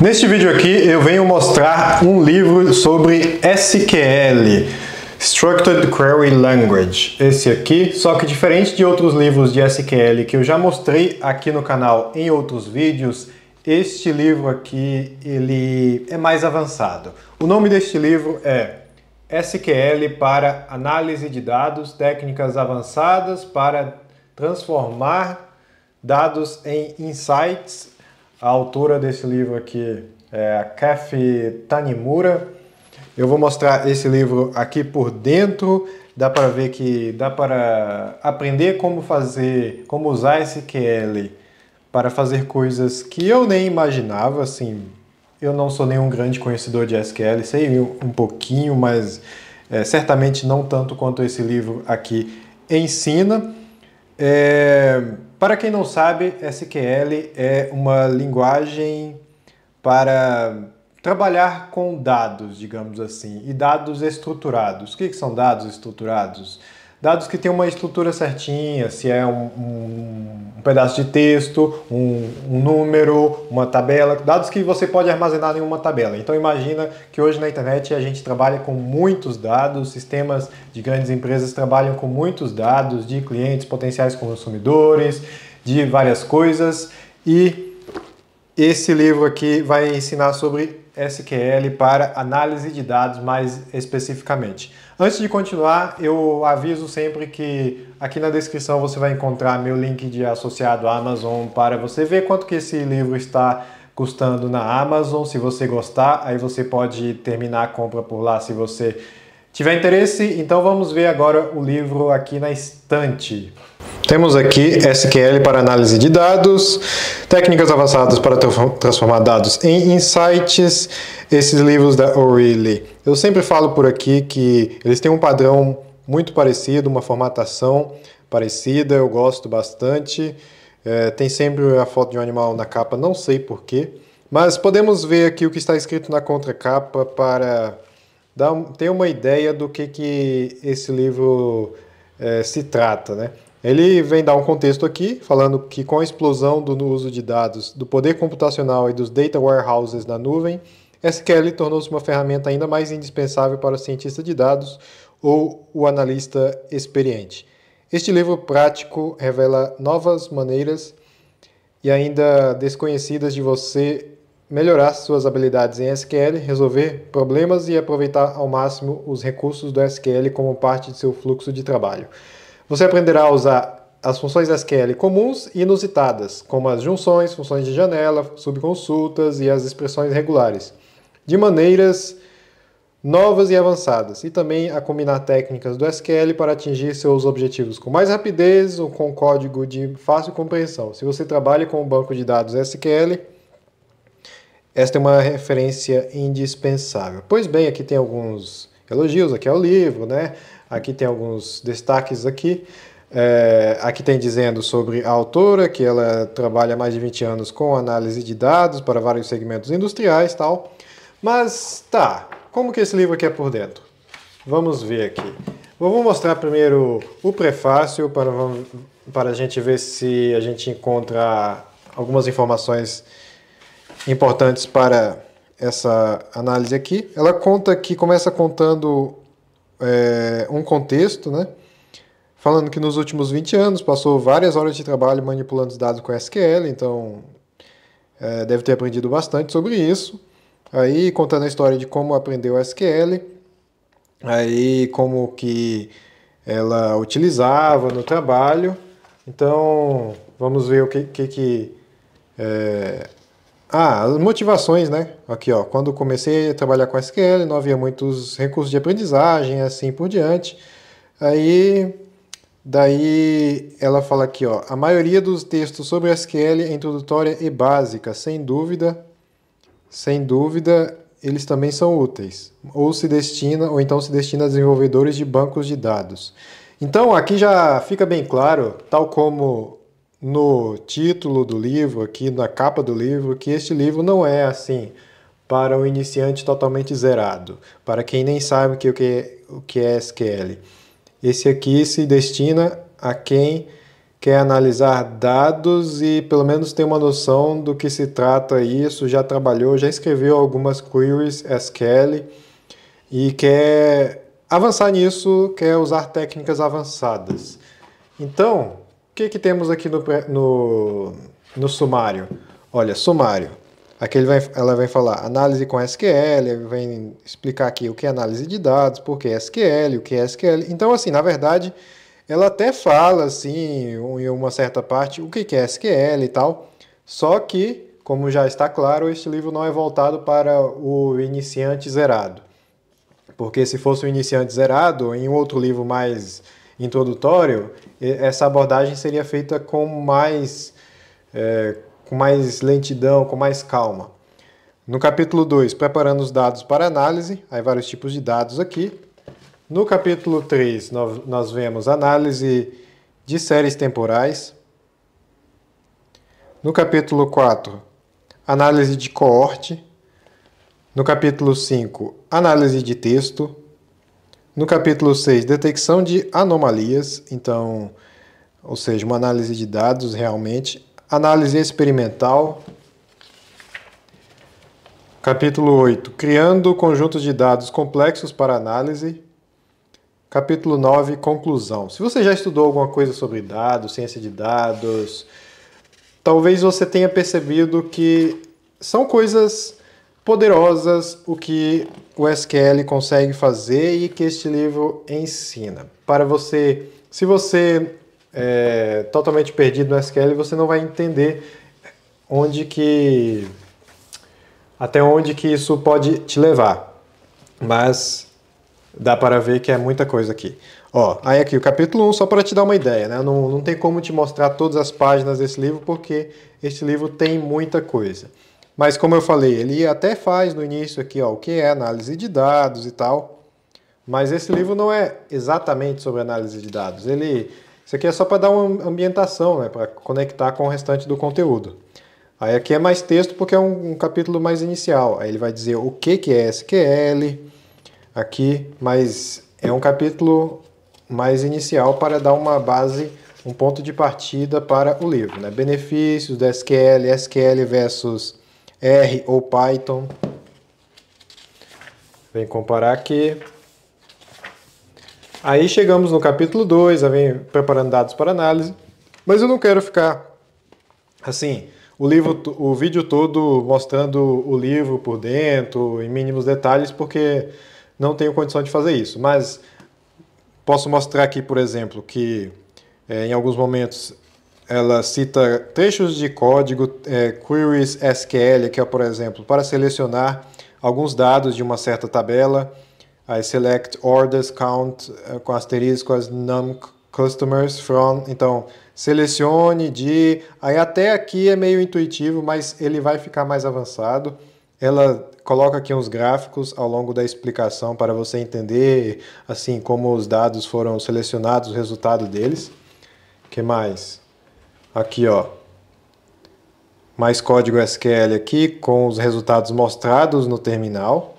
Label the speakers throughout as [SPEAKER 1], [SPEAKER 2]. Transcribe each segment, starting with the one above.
[SPEAKER 1] Neste vídeo aqui eu venho mostrar um livro sobre SQL, Structured Query Language. Esse aqui, só que diferente de outros livros de SQL que eu já mostrei aqui no canal em outros vídeos, este livro aqui ele é mais avançado. O nome deste livro é SQL para análise de dados, técnicas avançadas para transformar dados em insights a autora desse livro aqui é a Kathy Tanimura. Eu vou mostrar esse livro aqui por dentro. Dá para ver que dá para aprender como fazer, como usar esse para fazer coisas que eu nem imaginava, assim. Eu não sou nenhum grande conhecedor de SQL, sei um pouquinho, mas é, certamente não tanto quanto esse livro aqui ensina. É, para quem não sabe, SQL é uma linguagem para trabalhar com dados, digamos assim, e dados estruturados. O que, são dados estruturados? Dados que têm uma estrutura certinha, se é um, um, um pedaço de texto, um, um, número, uma tabela, dados que você pode armazenar em uma tabela. Então imagina que hoje na internet a gente trabalha com muitos dados, sistemas de grandes empresas trabalham com muitos dados de clientes, potenciais consumidores, de várias coisas e esse livro aqui vai ensinar sobre SQL para análise de dados mais especificamente. Antes de continuar, eu aviso sempre que aqui na descrição você vai encontrar meu link de associado à Amazon para você ver quanto que esse livro está custando na Amazon. Se você gostar, aí você pode terminar a compra por lá se você tiver interesse. Então vamos ver agora o livro aqui na estante. Temos aqui SQL para análise de dados, técnicas avançadas para transformar dados em insights, esses livros da O'Reilly. Eu sempre falo por aqui que eles têm um padrão muito parecido, uma formatação parecida, eu gosto bastante. É, tem sempre a foto de um animal na capa, não sei porquê, mas podemos ver aqui o que está escrito na contracapa para dar, ter uma ideia do que, que esse livro é, se trata, né? Ele vem dar um contexto aqui, falando que com a explosão do uso de dados, do poder computacional e dos data warehouses na nuvem, SQL tornou-se uma ferramenta ainda mais indispensável para o cientista de dados ou o analista experiente. Este livro prático revela novas maneiras e ainda desconhecidas de você melhorar suas habilidades em SQL, resolver problemas e aproveitar ao máximo os recursos do SQL como parte de seu fluxo de trabalho. Você aprenderá a usar as funções SQL comuns e inusitadas, como as junções, funções de janela, subconsultas e as expressões regulares, de maneiras novas e avançadas, e também a combinar técnicas do SQL para atingir seus objetivos com mais rapidez ou com código de fácil compreensão. Se você trabalha com um banco de dados SQL, esta é uma referência indispensável. Pois bem, aqui tem alguns elogios, aqui é o livro, né? Aqui tem alguns destaques aqui. É, aqui tem dizendo sobre a autora, que ela trabalha há mais de 20 anos com análise de dados para vários segmentos industriais tal. Mas tá, como que esse livro aqui é por dentro? Vamos ver aqui. Vou mostrar primeiro o prefácio para, para a gente ver se a gente encontra algumas informações importantes para essa análise aqui. Ela conta que começa contando é, um contexto, né? Falando que nos últimos 20 anos passou várias horas de trabalho manipulando os dados com SQL, então é, deve ter aprendido bastante sobre isso. Aí contando a história de como aprendeu SQL, aí como que ela utilizava no trabalho. Então vamos ver o que que, que é, ah, as motivações, né? Aqui, ó, quando comecei a trabalhar com SQL, não havia muitos recursos de aprendizagem, assim por diante. Aí, daí ela fala aqui, ó, a maioria dos textos sobre SQL é introdutória e básica, sem dúvida, sem dúvida, eles também são úteis, ou se destina, ou então se destina a desenvolvedores de bancos de dados. Então, aqui já fica bem claro, tal como no título do livro, aqui na capa do livro, que este livro não é assim para o iniciante totalmente zerado, para quem nem sabe o, que, o que é SQL. Esse aqui se destina a quem quer analisar dados e pelo menos tem uma noção do que se trata isso, já trabalhou, já escreveu algumas queries SQL e quer avançar nisso, quer usar técnicas avançadas. Então, que, que temos aqui no, no, no sumário? Olha, sumário. Aqui vai, ela vem falar análise com SQL, vem explicar aqui o que é análise de dados, por que SQL, o que é SQL. Então, assim, na verdade, ela até fala, assim, em uma certa parte, o que é SQL e tal. Só que, como já está claro, este livro não é voltado para o iniciante zerado. Porque se fosse o iniciante zerado, em outro livro mais introdutório, essa abordagem seria feita com mais, é, com mais lentidão, com mais calma. No capítulo 2, preparando os dados para análise, aí vários tipos de dados aqui. No capítulo 3, nós vemos análise de séries temporais. No capítulo 4, análise de coorte. No capítulo 5, análise de texto. No capítulo 6, detecção de anomalias, então, ou seja, uma análise de dados realmente, análise experimental. Capítulo 8, criando conjuntos de dados complexos para análise. Capítulo 9, conclusão. Se você já estudou alguma coisa sobre dados, ciência de dados, talvez você tenha percebido que são coisas poderosas o que o SQL consegue fazer e que este livro ensina. Para você, se você é totalmente perdido no SQL, você não vai entender onde que até onde que isso pode te levar. Mas dá para ver que é muita coisa aqui. Ó, aí aqui o capítulo 1, só para te dar uma ideia, né? Não, não tem como te mostrar todas as páginas desse livro, porque este livro tem muita coisa. Mas como eu falei, ele até faz no início aqui ó, o que é análise de dados e tal, mas esse livro não é exatamente sobre análise de dados. Ele, isso aqui é só para dar uma ambientação, né, para conectar com o restante do conteúdo. Aí aqui é mais texto porque é um, um capítulo mais inicial. Aí ele vai dizer o que, que é SQL aqui, mas é um capítulo mais inicial para dar uma base, um ponto de partida para o livro. Né? Benefícios da SQL, SQL versus R ou Python. Vem comparar aqui. Aí chegamos no capítulo 2, aí vem preparando dados para análise. Mas eu não quero ficar assim, o livro, o vídeo todo mostrando o livro por dentro, em mínimos detalhes, porque não tenho condição de fazer isso. Mas posso mostrar aqui, por exemplo, que é, em alguns momentos ela cita trechos de código, é, queries SQL, que é, por exemplo, para selecionar alguns dados de uma certa tabela, aí select orders count é, com asterisco as num customers from, então selecione de, aí até aqui é meio intuitivo, mas ele vai ficar mais avançado. Ela coloca aqui uns gráficos ao longo da explicação para você entender assim como os dados foram selecionados, o resultado deles. Que mais? aqui ó, mais código SQL aqui com os resultados mostrados no terminal.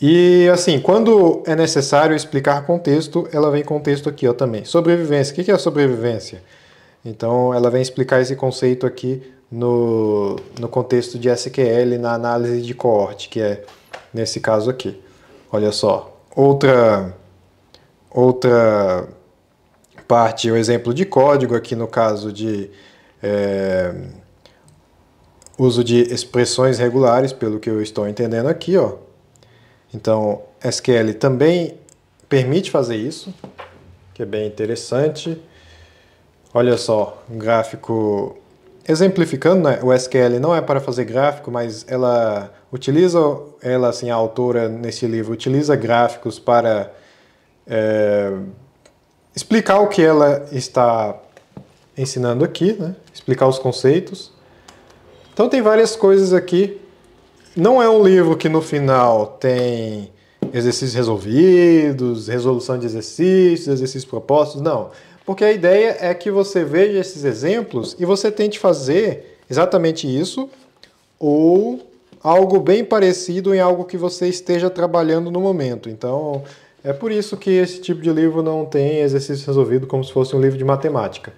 [SPEAKER 1] E assim, quando é necessário explicar contexto, ela vem com texto aqui ó, também. Sobrevivência, o que é sobrevivência? Então ela vem explicar esse conceito aqui no, no contexto de SQL, na análise de coorte, que é nesse caso aqui. Olha só, outra, outra parte o exemplo de código, aqui no caso de é, uso de expressões regulares, pelo que eu estou entendendo aqui. Ó. Então, SQL também permite fazer isso, que é bem interessante. Olha só, um gráfico exemplificando, né? o SQL não é para fazer gráfico, mas ela utiliza, ela assim, a autora nesse livro utiliza gráficos para é, explicar o que ela está ensinando aqui, né? explicar os conceitos. Então tem várias coisas aqui. Não é um livro que no final tem exercícios resolvidos, resolução de exercícios, exercícios propostos, não. Porque a ideia é que você veja esses exemplos e você tente fazer exatamente isso ou algo bem parecido em algo que você esteja trabalhando no momento. Então, é por isso que esse tipo de livro não tem exercício resolvido como se fosse um livro de matemática.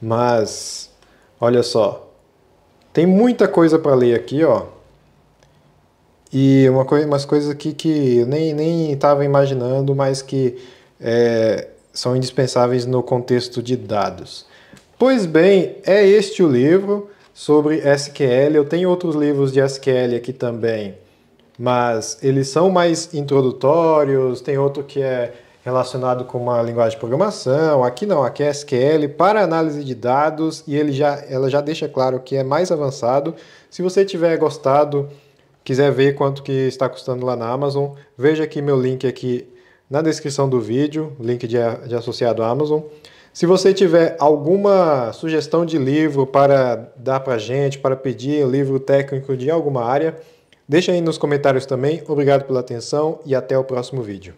[SPEAKER 1] Mas, olha só, tem muita coisa para ler aqui, ó. E uma coisa, umas coisas aqui que eu nem estava imaginando, mas que é, são indispensáveis no contexto de dados. Pois bem, é este o livro sobre SQL. Eu tenho outros livros de SQL aqui também mas eles são mais introdutórios, tem outro que é relacionado com uma linguagem de programação, aqui não, aqui é SQL para análise de dados e ele já, ela já deixa claro que é mais avançado. Se você tiver gostado, quiser ver quanto que está custando lá na Amazon, veja aqui meu link aqui na descrição do vídeo, link de, de associado à Amazon. Se você tiver alguma sugestão de livro para dar para gente, para pedir livro técnico de alguma área, Deixa aí nos comentários também. Obrigado pela atenção e até o próximo vídeo.